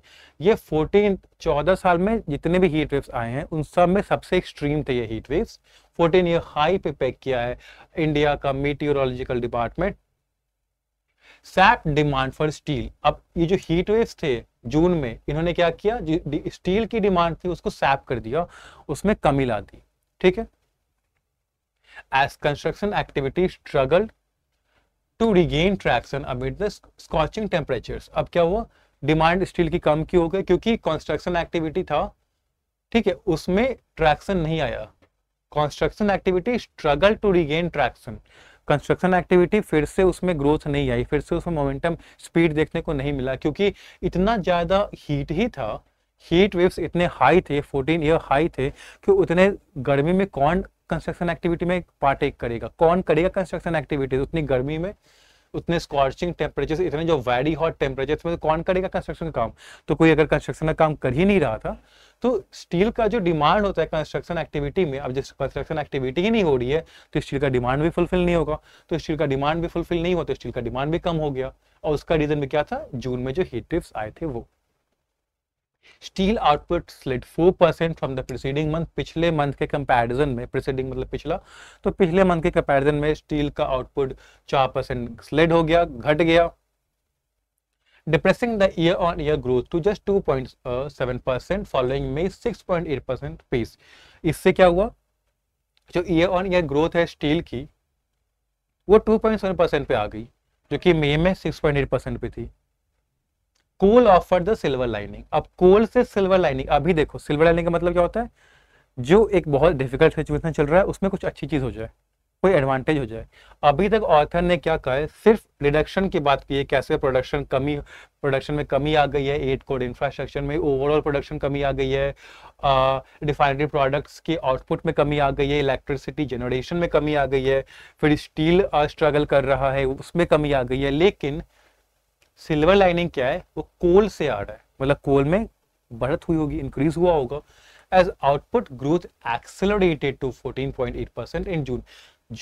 ये फोर्टीन चौदह साल में जितने भी हीट वेव्स आए हैं उन सब में सबसे एक्सट्रीम थे ये हीट वेव्स 14 ईयर हाई पे पैक किया है इंडिया का meteorological department sap demand for steel अब ये जो हीट वेव्स थे जून में इन्होंने क्या किया स्टील की डिमांड थी उसको सैप कर दिया उसमें कमी ला दी ठीक है as construction activity struggle to regain traction amid the scorching temperature अब क्या हुआ डिमांड स्टील की कम की हो गई क्योंकि कंस्ट्रक्शन एक्टिविटी था ठीक है उसमें ट्रैक्शन नहीं आया construction activity struggle to regain traction construction activity फिर से उसमें ग्रोथ नहीं आई फिर से उसमें मोमेंटम स्पीड देखने को नहीं मिला क्योंकि इतना ज़्यादा हीट ही था हीट वेव्स इतने हाई थे 14 ईयर हाई थे कि उतने गर्मी में कौन कंस्ट्रक्शन एक्टिविटी में पार्टेक करेगा कौन करेगा कंस्ट्रक्शन एक्टिविटीज उतनी गर्मी में उतने स्कॉर्चिंग टेम्परेचर इतने जो वेरी हॉट टेम्परेचर में कौन करेगा कंस्ट्रक्शन का काम तो कोई अगर कंस्ट्रक्शन का काम कर ही नहीं रहा था तो स्टील का जो डिमांड होता है कंस्ट्रक्शन एक्टिविटी में अब जैसे कंस्ट्रक्शन एक्टिविटी ही नहीं हो रही है तो स्टील का डिमांड भी फुलफिल नहीं होगा तो स्टील का डिमांड भी फुलफिल नहीं होता स्टील तो का डिमांड भी कम हो गया और उसका रीजन भी क्या था जून में जो हीट वेव्स आए थे वो steel output slid 4 percent from the preceding month पिछले मंथ के कंपैरिजन में प्रीसीडिंग मतलब पिछला तो पिछले मंथ के कंपैरिजन में स्टील का आउटपुट 4 परसेंट स्लिट हो गया घट गया depressing the year year on growth to just two point seven percent following में six point eight percent pace इससे क्या हुआ जो ईयर ऑन ईयर ग्रोथ है स्टील की वो टू पॉइंट सेवन परसेंट पे आ गई जो कि मई में सिक्स पॉइंट एट परसेंट पे थी coal offer the silver lining अब कोल से सिल्वर लाइनिंग अभी देखो सिल्वर लाइनिंग का मतलब क्या होता है जो एक बहुत डिफिकल्ट सिचुएशन चल रहा है उसमें कुछ अच्छी चीज़ हो जाए कोई एडवांटेज हो जाए अभी तक ऑथर ने क्या कहा है सिर्फ रिडक्शन की बात की है कैसे प्रोडक्शन कमी प्रोडक्शन में कमी आ गई है एट कोड इंफ्रास्ट्रक्चर में ओवरऑल प्रोडक्शन कमी आ गई है रिफाइनरी प्रोडक्ट्स के आउटपुट में कमी आ गई है इलेक्ट्रिसिटी जनरेशन में कमी आ गई है फिर स्टील स्ट्रगल कर रहा है उसमें कमी आ गई है लेकिन सिल्वर लाइनिंग क्या है वो कोल से आ रहा है मतलब कोल में बढ़त हुई होगी इंक्रीज हुआ होगा as output growth accelerated to 14.8 percent in June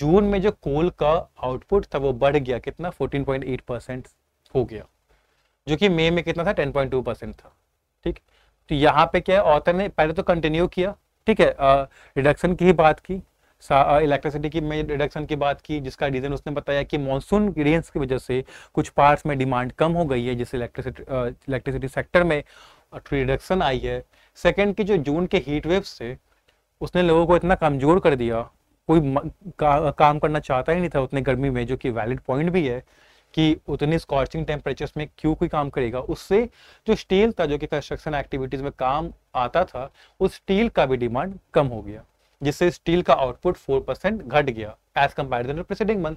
जून में जो कोल का आउटपुट था वो बढ़ गया कितना 14.8 परसेंट हो गया जो कि मई में कितना था 10.2 परसेंट था ठीक तो यहाँ पे क्या है ऑथर ने पहले तो कंटिन्यू किया ठीक है रिडक्शन की ही बात की इलेक्ट्रिसिटी की मैं रिडक्शन की बात की जिसका रीज़न उसने बताया कि मानसून रेंज की वजह से कुछ पार्ट्स में डिमांड कम हो गई है जिससे इलेक्ट्रिसिटी इलेक्ट्रिसिटी सेक्टर में रिडक्शन आई है सेकेंड की जो जून के हीट वेव्स थे उसने लोगों को इतना कमज़ोर कर दिया कोई का, काम करना चाहता ही नहीं था उतने गर्मी में जो कि वैलिड पॉइंट भी है कि उतने स्कॉर्चिंग टेम्परेचर में क्यों कोई काम करेगा उससे जो स्टील था जो कि कंस्ट्रक्शन एक्टिविटीज़ में काम आता था उस स्टील का भी डिमांड कम हो गया जिससे स्टील का आउटपुट 4 परसेंट घट गया as compared to preceding month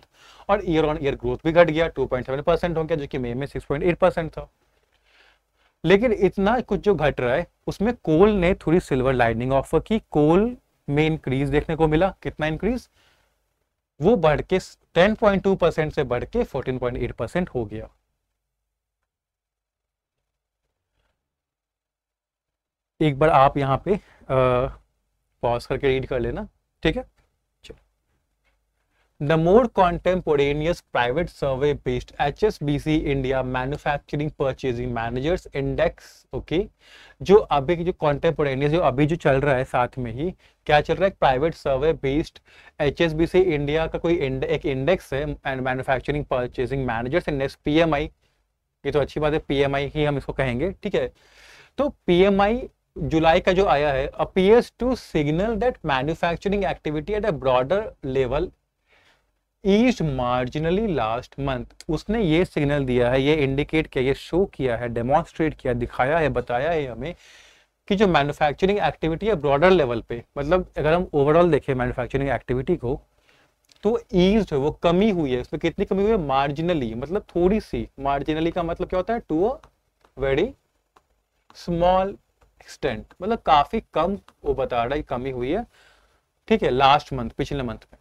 और ईयर ऑन ईयर ग्रोथ भी घट गया 2.7 परसेंट हो गया जो कि मे में 6.8 परसेंट था लेकिन इतना कुछ जो घट रहा है उसमें कोल ने थोड़ी सिल्वर लाइनिंग ऑफर की कोल में इंक्रीज देखने को मिला कितना इंक्रीज वो बढ़ के 10.2 परसेंट से बढ़ के 14.8 परसेंट हो गया एक बार आप यहां पे पॉज करके रीड कर लेना ठीक है the more contemporaneous private survey based H S B C India manufacturing purchasing managers index okay जो अभी जो कॉन्टेम्पोरेनियस जो अभी जो चल रहा है साथ में ही क्या चल रहा है private survey based H S B C India का कोई इंड, एक इंडेक्स है and manufacturing purchasing managers index P M I ये तो अच्छी बात है पी एम आई ही हम इसको कहेंगे ठीक है तो पी एम आई जुलाई का जो आया है appears to signal that manufacturing activity at a broader level is marginally last month उसने ये सिग्नल दिया है ये इंडिकेट किया ये शो किया है डेमोन्स्ट्रेट किया दिखाया है बताया है हमें कि जो मैन्युफैक्चरिंग एक्टिविटी है ब्रॉडर लेवल पे मतलब अगर हम ओवरऑल देखें मैन्युफैक्चरिंग एक्टिविटी को तो ईज है वो कमी हुई है उसमें कितनी कमी हुई है मार्जिनली मतलब थोड़ी सी मार्जिनली का मतलब क्या होता है to a very small extent मतलब काफी कम वो बता रहा है कमी हुई है ठीक है लास्ट मंथ पिछले मंथ में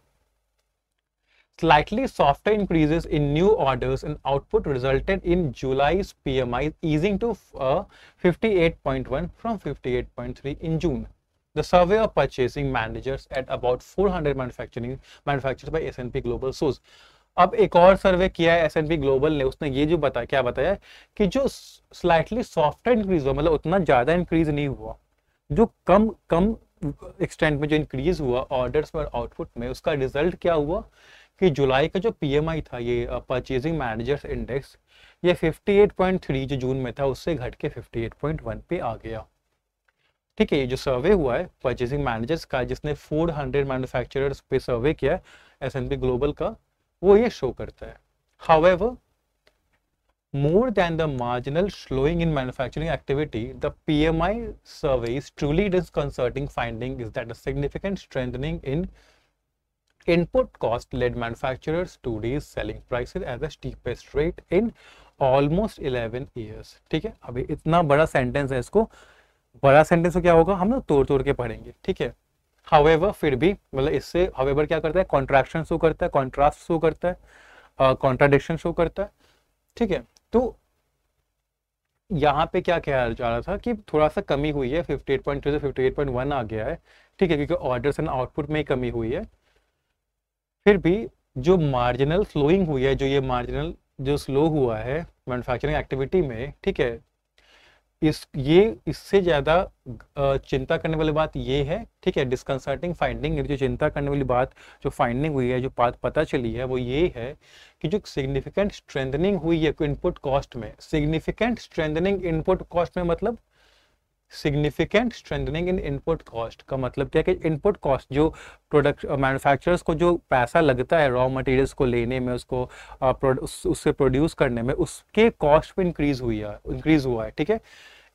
slightly softer increases in new order and output resulted in July P M I easing to fifty eight point one from fifty eight point three in June the survey of purchasing managers at about four hundred manufacturing manufacture by S N P global shows अब एक और सर्वे किया है S global ने उसने ये जो बताया क्या बताया कि जो स्लाइटली सॉफ्ट इंक्रीज हुआ मतलब उतना ज़्यादा इंक्रीज नहीं हुआ जो कम कम एक्सटेंट में जो इंक्रीज हुआ ऑर्डर्स और आउटपुट में उसका रिजल्ट क्या हुआ कि जुलाई का जो पीएमआई था ये परचेजिंग मैनेजर्स इंडेक्स ये 58.3 जो जून में था उससे घट के 58.1 पे आ गया ठीक है ये जो सर्वे हुआ है परचेजिंग मैनेजर्स का जिसने 400 मैन्युफैक्चर पे सर्वे किया है एस ग्लोबल का वो ये शो करता है however more than the marginal slowing in manufacturing activity the P M I survey truly disconcerting finding is that significant strengthening in input cost led manufacture to these selling price at the steepest rate in almost eleven years ठीक है अभी इतना बड़ा sentence है इसको बड़ा sentence क्या होगा हम लोग तोड़ तोड़ के पढ़ेंगे ठीक है हवेवर फिर भी मतलब इससे हवेवर क्या करता है कॉन्ट्रैक्शन शो करता है कॉन्ट्रास्ट शो करता है कॉन्ट्राडिक्शन शो करता है ठीक है तो यहाँ पे क्या कहा जा रहा था कि थोड़ा सा कमी हुई है टू से 58.1 आ गया है ठीक है क्योंकि ऑर्डर्स एंड आउटपुट में कमी हुई है फिर भी जो मार्जिनल फ्लोइंग हुई है जो ये मार्जिनल जो स्लो हुआ है मैनुफैक्चरिंग एक्टिविटी में ठीक है इस ये इससे ज़्यादा चिंता करने वाली बात ये है ठीक है डिस्कंसर्टिंग फाइंडिंग जो चिंता करने वाली बात जो फाइंडिंग हुई है जो बात पता चली है वो ये है कि जो सिग्निफिकेंट स्ट्रेंथनिंग हुई है इनपुट कॉस्ट में सिग्निफिकेंट स्ट्रेंथनिंग इनपुट कॉस्ट में मतलब significant strengthening in input cost का मतलब क्या है कि इनपुट कॉस्ट जो प्रोडक्ट मैन्युफैक्चरर्स uh, को जो पैसा लगता है रॉ मटेरियल्स को लेने में उसको uh, उस, उससे प्रोड्यूस करने में उसके कॉस्ट में इंक्रीज हुई है इंक्रीज हुआ है ठीक है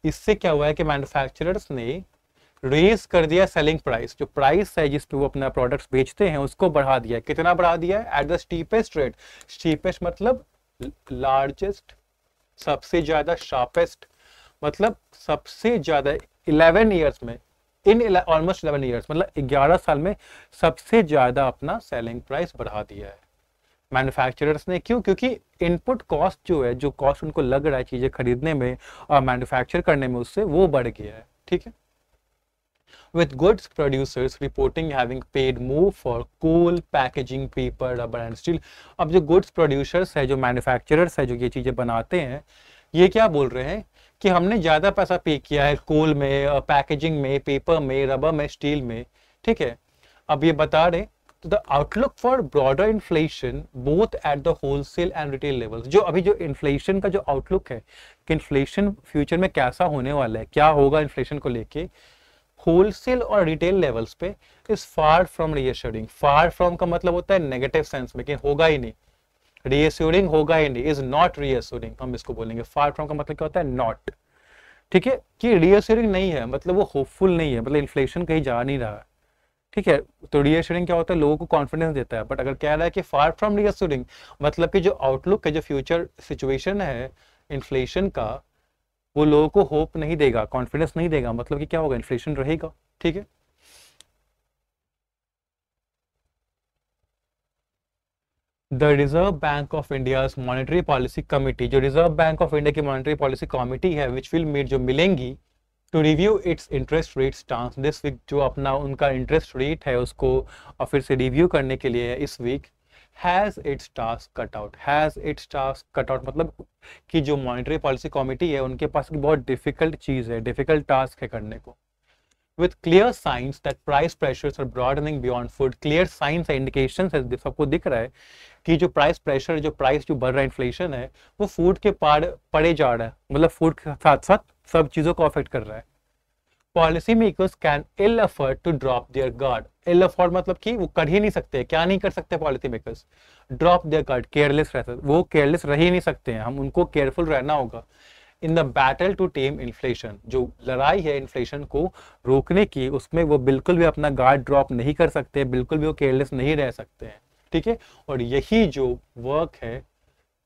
इससे क्या हुआ है कि मैन्युफैक्चरर्स ने रेज कर दिया सेलिंग प्राइस जो प्राइस है जिस पे वो अपना प्रोडक्ट्स बेचते हैं उसको बढ़ा दिया कितना बढ़ा दिया है at the steepest rate steepest मतलब लार्जेस्ट सबसे ज्यादा शार्पेस्ट मतलब सबसे ज़्यादा इलेवन ईयर्स में इन ऑलमोस्ट इलेवन ईयर्स मतलब ग्यारह साल में सबसे ज़्यादा अपना सेलिंग प्राइस बढ़ा दिया है मैन्युफैक्चरर्स ने क्यों क्योंकि इनपुट कॉस्ट जो है जो कॉस्ट उनको लग रहा है चीज़ें खरीदने में और मैन्युफैक्चर करने में उससे वो बढ़ गया है ठीक है with goods producers reporting having paid more for coal packaging paper rubber and steel अब जो गुड्स प्रोड्यूसर्स है जो मैन्युफैक्चरर्स है जो ये चीज़ें बनाते हैं ये क्या बोल रहे हैं कि हमने ज़्यादा पैसा पे किया है कोल में पैकेजिंग में पेपर में रबर में स्टील में ठीक है अब ये बता रहे तो the outlook for broader inflation both at the wholesale and retail level जो अभी जो इन्फ्लेशन का जो आउटलुक है कि इन्फ्लेशन फ्यूचर में कैसा होने वाला है क्या होगा इन्फ्लेशन को लेके होलसेल और रिटेल लेवल्स पे is far from reassuring far from का मतलब होता है नेगेटिव सेंस में कि होगा ही नहीं रियस्योरिंग होगा ही नहीं इज नॉट रियस्योरिंग हम इसको बोलेंगे फार फ्रॉम का मतलब क्या होता है नॉट ठीक है कि रियस्योरिंग नहीं है मतलब वो होपफुल नहीं है मतलब इन्फ्लेशन कहीं जा नहीं रहा है ठीक है तो रियस्योरिंग क्या होता है लोगों को कॉन्फिडेंस देता है बट अगर कह रहा है कि फार फ्रॉम रियस्योरिंग मतलब कि जो आउटलुक है जो फ्यूचर सिचुएशन है इन्फ्लेशन का वो लोगों को होप नहीं देगा कॉन्फिडेंस नहीं देगा मतलब कि क्या होगा इन्फ्लेशन रहेगा ठीक है the Reserve Bank of India monetary policy committee जो रिजर्व बैंक ऑफ इंडिया की मॉनिटरी पॉलिसी कमिटी है विच विल मीट जो मिलेंगी to review its interest rate stance this week जो अपना उनका इंटरेस्ट रेट है उसको और फिर से रिव्यू करने के लिए इस week has its task cut out has its task cut out मतलब कि जो मॉनिटरी पॉलिसी कमेटी है उनके पास बहुत डिफिकल्ट चीज़ है डिफिकल्ट टास्क है करने को with clear signs that price pressures are broadening beyond food clear signs and indications है सबको दिख रहा है कि जो प्राइस प्रेशर जो प्राइस जो बढ़ रहा है इन्फ्लेशन है वो फूड के पार पड़े जा रहा है मतलब फूड के साथ साथ सब चीज़ों को अफेक्ट कर रहा है policy makers can ill afford to drop their guard ill afford मतलब कि वो कर ही नहीं सकते क्या नहीं कर सकते policy makers drop their guard careless रहते वो केयरलेस रह ही नहीं सकते हैं हम उनको केयरफुल रहना होगा in the battle to tame inflation जो लड़ाई है इन्फ्लेशन को रोकने की उसमें वो बिल्कुल भी अपना गार्ड ड्रॉप नहीं कर सकते बिल्कुल भी वो केयरलेस नहीं रह सकते हैं ठीक है और यही जो वर्क है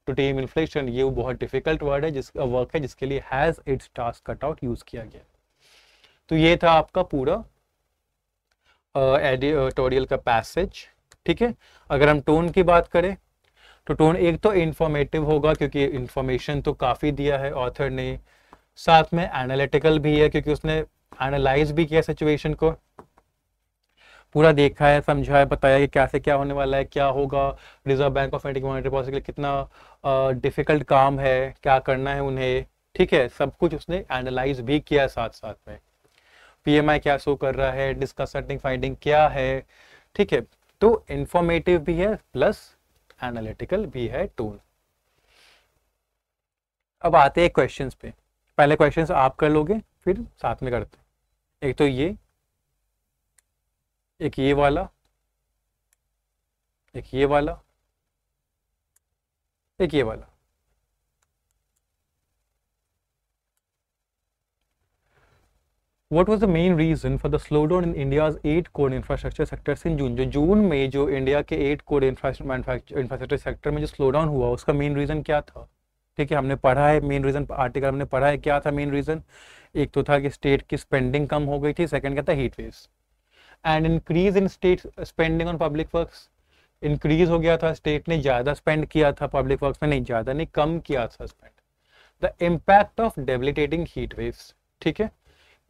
टू टेम इन्फ्लेशन ये वो बहुत डिफिकल्ट वर्ड है जिसका वर्क है जिसके लिए has its task cut out use किया गया तो ये था आपका पूरा एडिटोरियल uh, का पैसेज ठीक है अगर हम टोन की बात करें तो टोन एक तो इन्फॉर्मेटिव होगा क्योंकि इन्फॉर्मेशन तो काफ़ी दिया है ऑथर ने साथ में एनालिटिकल भी है क्योंकि उसने एनालाइज भी किया सिचुएशन को पूरा देखा है समझा है बताया कि कैसे क्या होने वाला है क्या होगा Reserve Bank of India monetary policy के लिए कितना डिफिकल्ट काम है क्या करना है उन्हें ठीक है सब कुछ उसने एनालाइज भी किया है साथ साथ में पीएमआई क्या शो कर रहा है डिस्कसिंग फाइंडिंग क्या है ठीक है तो इंफॉर्मेटिव भी है प्लस एनालिटिकल भी है टूल अब आते हैं क्वेश्चंस पे पहले क्वेश्चंस आप कर लोगे फिर साथ में करते एक तो ये एक ये वाला एक ये वाला एक ये वाला was the main reason for the slow down in India's eight core infrastructure sector in June जो जून में जो इंडिया के एट कोर इंफ्रास्ट्रक्चर सेक्टर में जो स्लोडाउन हुआ उसका मेन रीज़न क्या था ठीक है हमने पढ़ा है मेन रीज़न आर्टिकल हमने पढ़ा है क्या था मेन रीज़न एक तो था कि स्टेट की स्पेंडिंग कम हो गई थी सेकेंड क्या था heat and increase in state spending on public work increase हो गया था स्टेट ने ज़्यादा स्पेंड किया था पब्लिक वर्क में नहीं ज़्यादा नहीं कम किया था spend the impact of debilitating heat ठीक है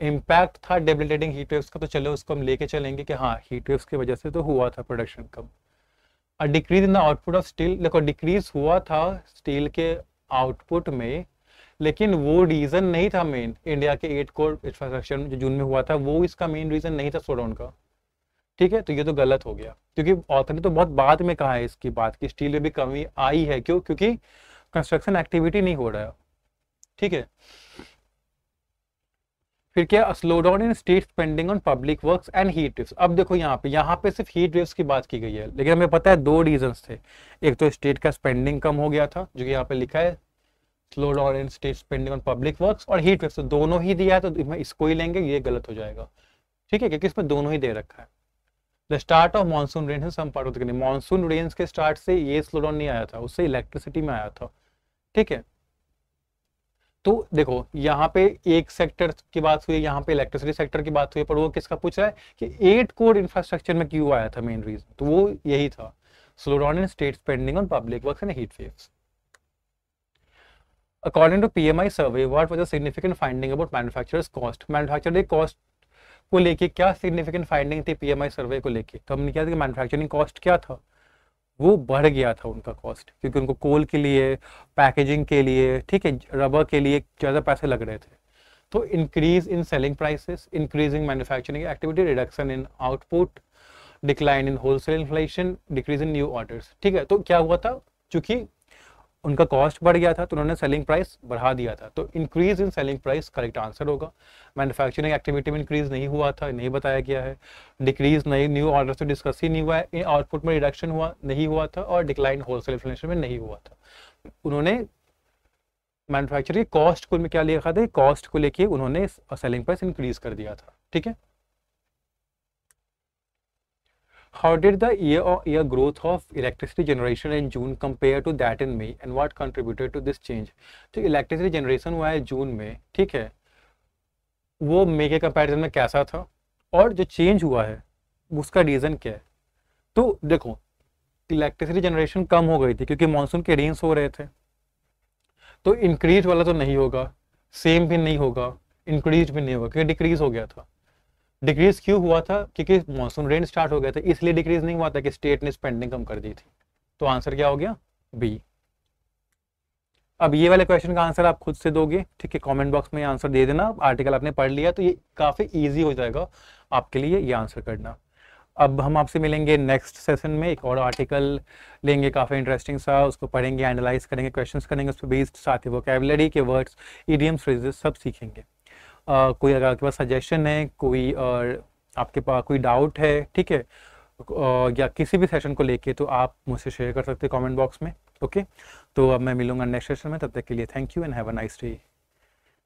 इम्पैक्ट था डेबिलिटेटिंग हीट वेव्स का तो चलो उसको हम लेके चलेंगे कि हाँ हीट वेव्स की वजह से तो हुआ था प्रोडक्शन कम और decrease in the output of steel देखो डिक्रीज हुआ था स्टील के आउटपुट में लेकिन वो रीज़न नहीं था मेन इंडिया के एट कोर इंफ्रास्ट्रक्चर जो जून में हुआ था वो इसका मेन रीज़न नहीं था सोडाउन का ठीक है तो ये तो गलत हो गया क्योंकि ऑथर ने तो बहुत बाद में कहा है इसकी बात की स्टील में भी कमी आई है क्यों क्योंकि कंस्ट्रक्शन एक्टिविटी नहीं हो रहा है ठीक है फिर क्या slow down in state spending on public works and heat waves अब देखो यहाँ पे यहाँ पे सिर्फ हीट वेव्स की बात की गई है लेकिन हमें पता है दो रीजन थे एक तो स्टेट का स्पेंडिंग कम हो गया था जो कि यहाँ पे लिखा है slow down in state spending on public works और हीट वेव्स तो दोनों ही दिया है तो इसको ही लेंगे ये गलत हो जाएगा ठीक है क्योंकि इसमें दोनों ही दे रखा है the start of monsoon rain है पार्ट ऑफ मानसून रेन के स्टार्ट से ये स्लो डाउन नहीं आया था उससे इलेक्ट्रिसिटी में आया था ठीक है तो देखो यहाँ पे एक सेक्टर की बात हुई यहाँ पे इलेक्ट्रिसिटी सेक्टर की बात हुई पर वो किसका पूछ रहा है कि एट कोर इंफ्रास्ट्रक्चर में क्यों आया था मेन रीजन तो वो यही था slow down in state spending on public work and heat waves to P M I survey was was significant finding about manufacturers' cost Manufacturing cost को लेके क्या सिग्निफिकेंट फाइंडिंग थी पीएमआई सर्वे को तो कंपनी क्या था मैनुफेक्चरिंग कॉस्ट क्या था वो बढ़ गया था उनका कॉस्ट क्योंकि उनको कोल के लिए पैकेजिंग के लिए ठीक है रबर के लिए ज़्यादा पैसे लग रहे थे तो increase in selling prices increasing manufacturing activity reduction in output decline in wholesale inflation decrease in new orders ठीक है तो क्या हुआ था चूंकि उनका कॉस्ट बढ़ गया था तो उन्होंने सेलिंग प्राइस बढ़ा दिया था तो increase in selling price correct answer होगा मैन्युफैक्चरिंग एक्टिविटी में इंक्रीज नहीं हुआ था नहीं बताया गया है डिक्रीज नहीं न्यू ऑर्डर से डिस्कस ही नहीं हुआ है आउटपुट में रिडक्शन हुआ नहीं हुआ था और डिक्लाइन होलसेल इन्फ्लेशन में नहीं हुआ था उन्होंने मैनुफैक्चरिंग कॉस्ट को में क्या लिखा था कॉस्ट को लेकर उन्होंने सेलिंग प्राइस इंक्रीज कर दिया था ठीक है how did the year-on-year -year growth of electricity generation in June compare to that in May and what contributed तो इलेक्ट्रिसिटी जनरेशन हुआ है जून में ठीक है वो मे के कंपेरिजन में कैसा था और जो चेंज हुआ है उसका रीज़न क्या है तो देखो इलेक्ट्रिसिटी जनरेशन कम हो गई थी क्योंकि मानसून के रेन्स हो रहे थे तो इंक्रीज वाला तो नहीं होगा सेम भी नहीं होगा इंक्रीज भी नहीं होगा क्योंकि डिक्रीज हो गया था डिक्रीज क्यों हुआ था क्योंकि मानसून रेन स्टार्ट हो गया था इसलिए डिक्रीज नहीं हुआ था कि स्टेट ने स्पेंडिंग कम कर दी थी तो आंसर क्या हो गया बी अब ये वाले क्वेश्चन का आंसर आप खुद से दोगे ठीक है कमेंट बॉक्स में आंसर दे देना आर्टिकल आपने पढ़ लिया तो ये काफ़ी इजी हो जाएगा आपके लिए ये आंसर करना अब हम आपसे मिलेंगे नेक्स्ट सेशन में एक और आर्टिकल लेंगे काफ़ी इंटरेस्टिंग सा उसको पढ़ेंगे एनालाइज करेंगे क्वेश्चंस करेंगे उस पर बेस्ड साथ ही वो कैबलरी के वर्ड्स ई फ्रेजेस सब सीखेंगे आ, कोई अगर आपके पास सजेशन है कोई आपके पास कोई डाउट है ठीक है या किसी भी सेशन को लेके तो आप मुझसे शेयर कर सकते हैं कमेंट बॉक्स में ओके तो अब मैं मिलूंगा नेक्स्ट सेशन में तब तक के लिए thank you and have a nice day